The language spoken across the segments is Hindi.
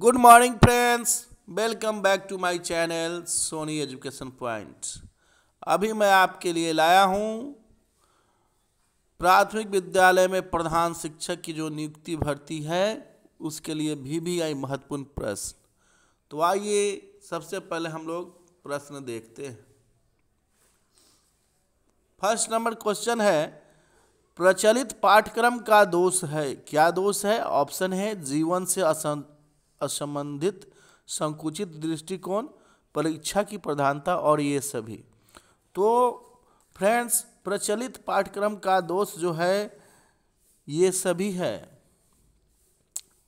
good morning friends welcome back to my channel Sony education point अभी मैं आपके लिए लाया हूँ प्राथमिक विद्यालय में प्रधान शिक्षक की जो नियुक्ति भर्ती है उसके लिए भी भी आई महत्वपूर्ण प्रश्न तो आइए सबसे पहले हम लोग प्रश्न देखते हैं फर्स्ट नंबर क्वेश्चन है प्रचलित पाठ्यक्रम का दोष है क्या दोष है ऑप्शन है जीवन से असंबंधित संकुचित दृष्टिकोण परीक्षा की प्रधानता और ये सभी तो फ्रेंड्स प्रचलित पाठ्यक्रम का दोष जो है ये सभी है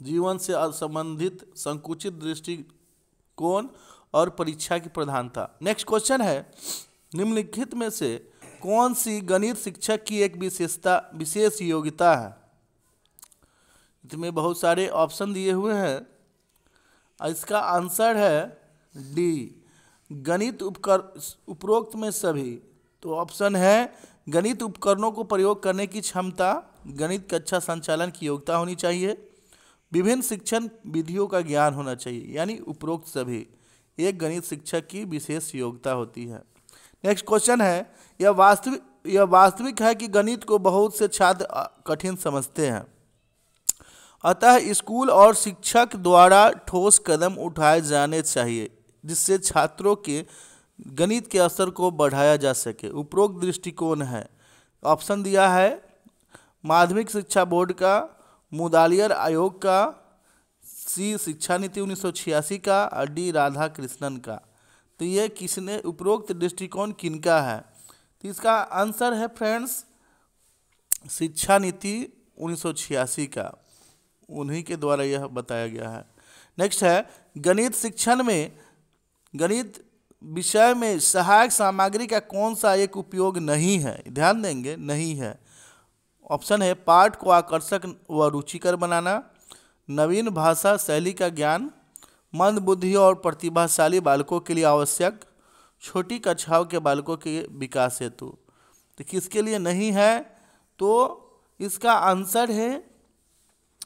जीवन से असंबंधित संकुचित दृष्टिकोण और परीक्षा की प्रधानता नेक्स्ट क्वेश्चन है निम्नलिखित में से कौन सी गणित शिक्षक की एक विशेषता विशेष योग्यता है इसमें बहुत सारे ऑप्शन दिए हुए हैं इसका आंसर है डी गणित उपकर उपरोक्त में सभी तो ऑप्शन है गणित उपकरणों को प्रयोग करने की क्षमता गणित कक्षा अच्छा संचालन की योग्यता होनी चाहिए विभिन्न शिक्षण विधियों का ज्ञान होना चाहिए यानी उपरोक्त सभी एक गणित शिक्षक की विशेष योग्यता होती है नेक्स्ट क्वेश्चन है यह वास्तविक यह वास्तविक है कि गणित को बहुत से छात्र कठिन समझते हैं अतः स्कूल और शिक्षक द्वारा ठोस कदम उठाए जाने चाहिए जिससे छात्रों के गणित के असर को बढ़ाया जा सके उपरोक्त दृष्टिकोण है ऑप्शन दिया है माध्यमिक शिक्षा बोर्ड का मुदालियर आयोग का सी शिक्षा नीति उन्नीस का और डी राधा कृष्णन का तो ये किसने उपरोक्त दृष्टिकोण किनका है तो इसका आंसर है फ्रेंड्स शिक्षा नीति उन्नीस का उन्हीं के द्वारा यह बताया गया है नेक्स्ट है गणित शिक्षण में गणित विषय में सहायक सामग्री का कौन सा एक उपयोग नहीं है ध्यान देंगे नहीं है ऑप्शन है पाठ को आकर्षक व रुचिकर बनाना नवीन भाषा शैली का ज्ञान मंद बुद्धि और प्रतिभाशाली बालकों के लिए आवश्यक छोटी कक्षाओं के बालकों के विकास हेतु तो किसके लिए नहीं है तो इसका आंसर है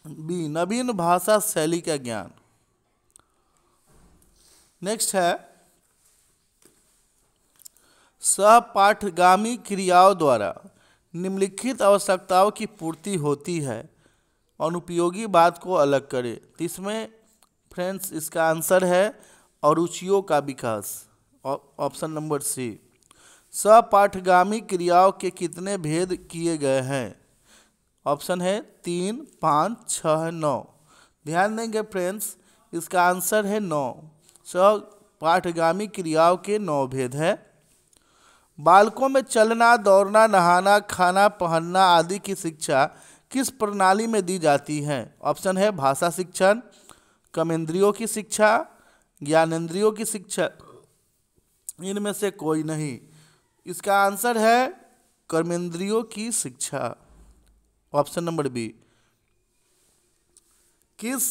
बी नवीन भाषा शैली का ज्ञान नेक्स्ट है सपाठगामी क्रियाओं द्वारा निम्नलिखित आवश्यकताओं की पूर्ति होती है अनुपयोगी बात को अलग करें तो इसमें फ्रेंड्स इसका आंसर है अरुचियों का विकास ऑप्शन नंबर सी सपाठगामी क्रियाओं के कितने भेद किए गए हैं ऑप्शन है तीन पाँच छः नौ ध्यान देंगे फ्रेंड्स इसका आंसर है नौ सौ पाठगामी क्रियाओं के नौ भेद हैं बालकों में चलना दौड़ना नहाना खाना पहनना आदि की शिक्षा किस प्रणाली में दी जाती है ऑप्शन है भाषा शिक्षण कमेंद्रियों की शिक्षा ज्ञानेन्द्रियों की शिक्षा इनमें से कोई नहीं इसका आंसर है कर्मेंद्रियों की शिक्षा ऑप्शन नंबर बी किस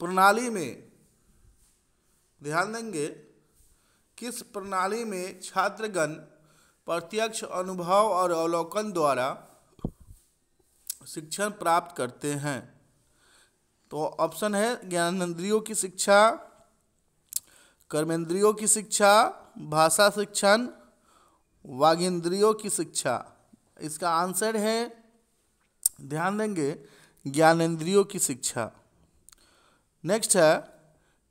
प्रणाली में ध्यान देंगे किस प्रणाली में छात्रगण प्रत्यक्ष अनुभव और अवलोकन द्वारा शिक्षण प्राप्त करते हैं तो ऑप्शन है ज्ञानेन्द्रियों की शिक्षा कर्मेंद्रियों की शिक्षा भाषा शिक्षण वागेंद्रियों की शिक्षा इसका आंसर है ध्यान देंगे ज्ञानेन्द्रियों की शिक्षा नेक्स्ट है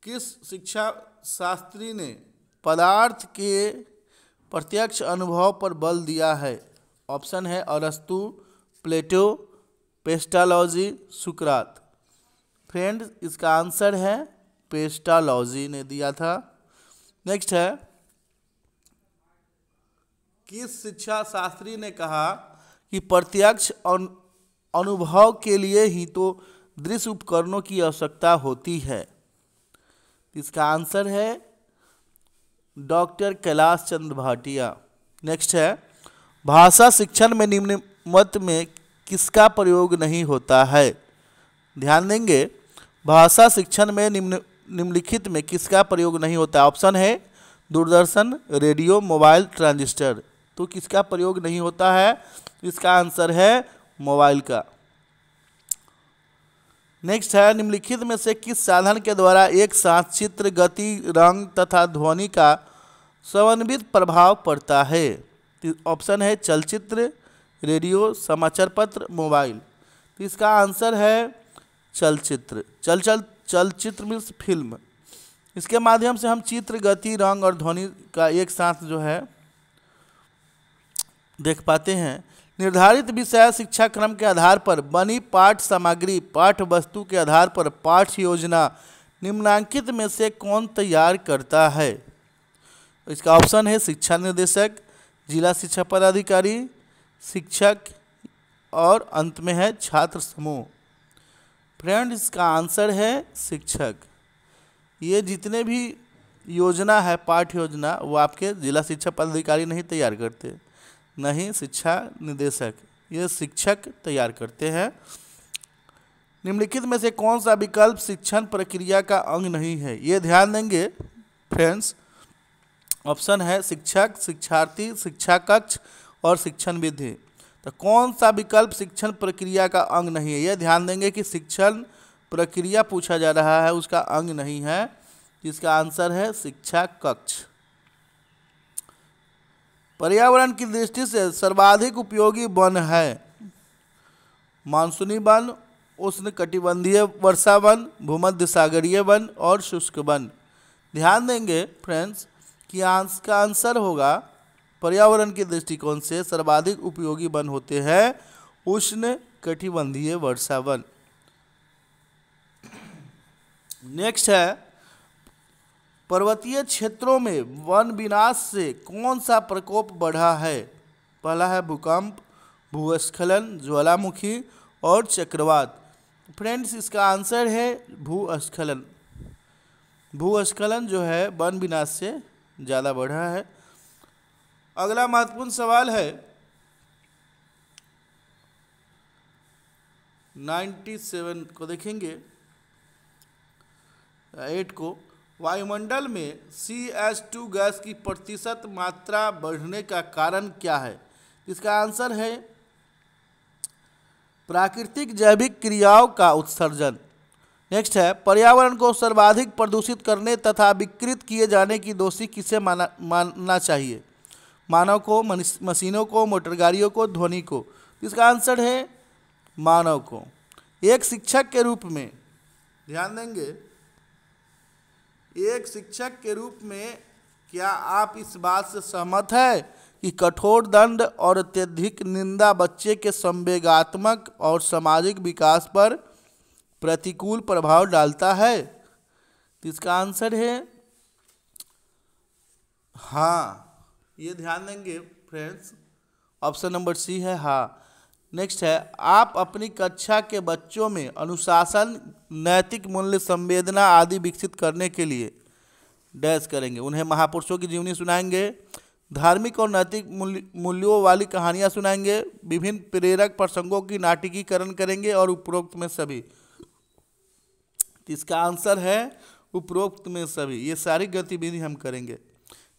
किस शिक्षा शास्त्री ने पदार्थ के प्रत्यक्ष अनुभव पर बल दिया है ऑप्शन है अरस्तु प्लेटो पेस्टालॉजी सुकरात फ्रेंड इसका आंसर है पेस्टालॉजी ने दिया था नेक्स्ट है किस शिक्षा शास्त्री ने कहा कि प्रत्यक्ष अनुभव के लिए ही तो दृश्य उपकरणों की आवश्यकता होती है इसका आंसर है डॉक्टर कैलाश चंद्र भाटिया नेक्स्ट है भाषा शिक्षण में निम्न मत में किसका प्रयोग नहीं होता है ध्यान देंगे भाषा शिक्षण में निम्न निम्नलिखित में किसका प्रयोग नहीं होता ऑप्शन है दूरदर्शन रेडियो मोबाइल ट्रांजिस्टर तो किसका प्रयोग नहीं होता है इसका आंसर है मोबाइल का नेक्स्ट है निम्नलिखित में से किस साधन के द्वारा एक साथ चित्र गति रंग तथा ध्वनि का समन्वित प्रभाव पड़ता है ऑप्शन है चलचित्र रेडियो समाचार पत्र मोबाइल तो इसका आंसर है चलचित्र चल चल चलचित्र मीन्स फिल्म इसके माध्यम से हम चित्र गति रंग और ध्वनि का एक साथ जो है देख पाते हैं निर्धारित विषय शिक्षा क्रम के आधार पर बनी पाठ सामग्री पाठ वस्तु के आधार पर पाठ योजना निम्नांकित में से कौन तैयार करता है इसका ऑप्शन है शिक्षा निर्देशक जिला शिक्षा पदाधिकारी शिक्षक और अंत में है छात्र समूह फ्रेंड इसका आंसर है शिक्षक ये जितने भी योजना है पाठ योजना वो आपके जिला शिक्षा पदाधिकारी नहीं तैयार करते न ही शिक्षा निदेशक ये शिक्षक तैयार करते हैं निम्नलिखित में से कौन सा विकल्प शिक्षण प्रक्रिया का अंग नहीं है ये ध्यान देंगे फ्रेंड्स ऑप्शन है शिक्षक शिक्षार्थी शिक्षा कक्ष और शिक्षण विधि तो कौन सा विकल्प शिक्षण प्रक्रिया का अंग नहीं है यह ध्यान देंगे कि शिक्षण प्रक्रिया पूछा जा रहा है उसका अंग नहीं है जिसका आंसर है शिक्षा कक्ष पर्यावरण की दृष्टि से सर्वाधिक उपयोगी वन है मानसूनी वन उष्ण कटिबंधीय वर्षा वन भूमध्य सागरीय वन और शुष्क वन ध्यान देंगे फ्रेंड्स कि आंस का आंसर होगा पर्यावरण के दृष्टिकोण से सर्वाधिक उपयोगी वन होते हैं उष्ण कटिबंधीय वर्षा वन नेक्स्ट है पर्वतीय क्षेत्रों में वन विनाश से कौन सा प्रकोप बढ़ा है पहला है भूकंप भूस्खलन ज्वालामुखी और चक्रवात फ्रेंड्स इसका आंसर है भूस्खलन भूस्खलन जो है वन विनाश से ज़्यादा बढ़ा है अगला महत्वपूर्ण सवाल है 97 को देखेंगे एट को वायुमंडल में सी एस टू गैस की प्रतिशत मात्रा बढ़ने का कारण क्या है इसका आंसर है प्राकृतिक जैविक क्रियाओं का उत्सर्जन नेक्स्ट है पर्यावरण को सर्वाधिक प्रदूषित करने तथा विकृत किए जाने की दोषी किसे माना मानना चाहिए मानव को मशीनों को मोटर गाड़ियों को ध्वनि को इसका आंसर है मानव को एक शिक्षक के रूप में ध्यान देंगे एक शिक्षक के रूप में क्या आप इस बात से सहमत है कि कठोर दंड और अत्यधिक निंदा बच्चे के संवेगात्मक और सामाजिक विकास पर प्रतिकूल प्रभाव डालता है तो इसका आंसर है हाँ ये ध्यान देंगे फ्रेंड्स ऑप्शन नंबर सी है हाँ नेक्स्ट है आप अपनी कक्षा के बच्चों में अनुशासन नैतिक मूल्य संवेदना आदि विकसित करने के लिए डैश करेंगे उन्हें महापुरुषों की जीवनी सुनाएंगे धार्मिक और नैतिक मूल्य मूल्यों वाली कहानियाँ सुनाएंगे विभिन्न प्रेरक प्रसंगों की नाटकीकरण करेंगे और उपरोक्त में सभी इसका आंसर है उपरोक्त में सभी ये सारी गतिविधि हम करेंगे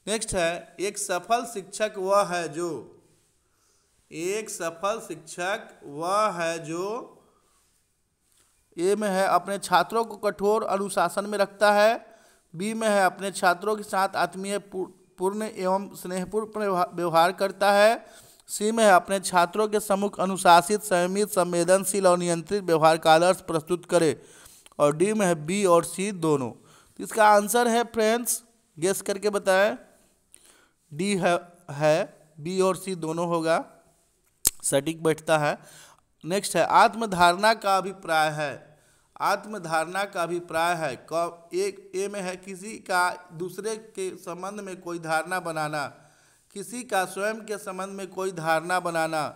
नेक्स्ट है एक सफल शिक्षक वह है जो एक सफल शिक्षक वह है जो ए में है अपने छात्रों को कठोर अनुशासन में रखता है बी में है अपने छात्रों के साथ आत्मीय पूर्ण एवं स्नेहपूर्ण व्यवहार करता है सी में है अपने छात्रों के सम्मुख अनुशासित संयमित संवेदनशील और नियंत्रित व्यवहार का आदर्श प्रस्तुत करे और डी में है बी और सी दोनों तो इसका आंसर है फ्रेंड्स गेस करके बताएं डी है, है बी और सी दोनों होगा सटीक बैठता है नेक्स्ट है आत्मधारणा का अभिप्राय है आत्मधारणा का अभिप्राय है क एक ए में है किसी का दूसरे के संबंध में कोई धारणा बनाना किसी का स्वयं के संबंध में कोई धारणा बनाना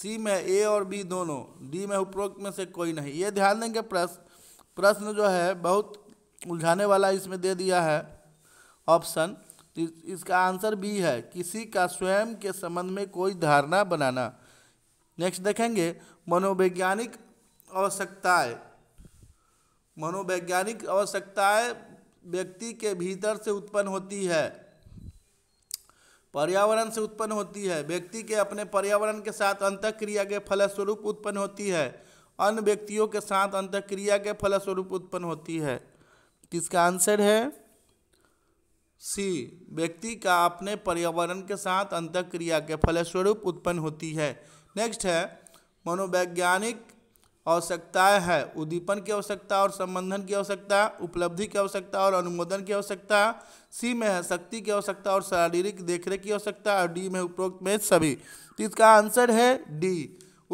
सी में ए और बी दोनों डी में उपरोक्त में से कोई नहीं ये ध्यान देंगे प्रश्न प्रश्न जो है बहुत उलझाने वाला इसमें दे दिया है ऑप्शन इसका आंसर बी है किसी का स्वयं के संबंध में कोई धारणा बनाना नेक्स्ट देखेंगे मनोवैज्ञानिक आवश्यकताएं मनोवैज्ञानिक आवश्यकताएं व्यक्ति के भीतर से उत्पन्न होती है पर्यावरण से उत्पन्न होती है व्यक्ति के अपने पर्यावरण के साथ अंतक्रिया के फलस्वरूप उत्पन्न होती है अन्य व्यक्तियों के साथ अंतक्रिया के फलस्वरूप उत्पन्न होती है किसका आंसर है सी व्यक्ति का अपने पर्यावरण के साथ अंतक्रिया के फलस्वरूप उत्पन्न होती है नेक्स्ट है मनोवैज्ञानिक आवश्यकताएं है उद्दीपन की आवश्यकता और संबंधन की आवश्यकता उपलब्धि की आवश्यकता और अनुमोदन की आवश्यकता सी में है शक्ति की आवश्यकता और शारीरिक देखरेख की आवश्यकता और डी में उपरोक्त में सभी तो इसका आंसर है डी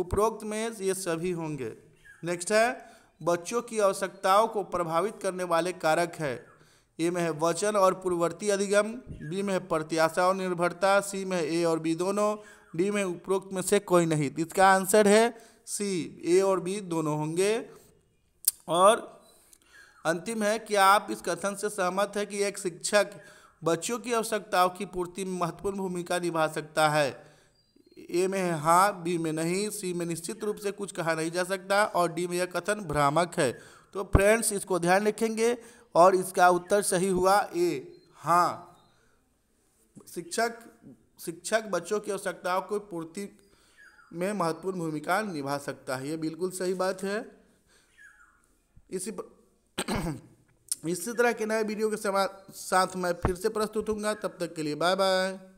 उपरोक्त में ये सभी होंगे नेक्स्ट है बच्चों की आवश्यकताओं को प्रभावित करने वाले कारक है ए में है वचन और पूर्ववर्ती अधिगम बी में है प्रत्याशा और निर्भरता सी में ए और बी दोनों डी में उपरोक्त में से कोई नहीं तो इसका आंसर है सी ए और बी दोनों होंगे और अंतिम है कि आप इस कथन से सहमत है कि एक शिक्षक बच्चों की आवश्यकताओं की पूर्ति में महत्वपूर्ण भूमिका निभा सकता है ए में है हाँ बी में नहीं सी में निश्चित रूप से कुछ कहा नहीं जा सकता और डी में यह कथन भ्रामक है तो फ्रेंड्स इसको ध्यान रखेंगे और इसका उत्तर सही हुआ ए हाँ शिक्षक शिक्षक बच्चों की आवश्यकताओं को पूर्ति में महत्वपूर्ण भूमिका निभा सकता है ये बिल्कुल सही बात है इसी इसी तरह के नए वीडियो के साथ मैं फिर से प्रस्तुत हूँगा तब तक के लिए बाय बाय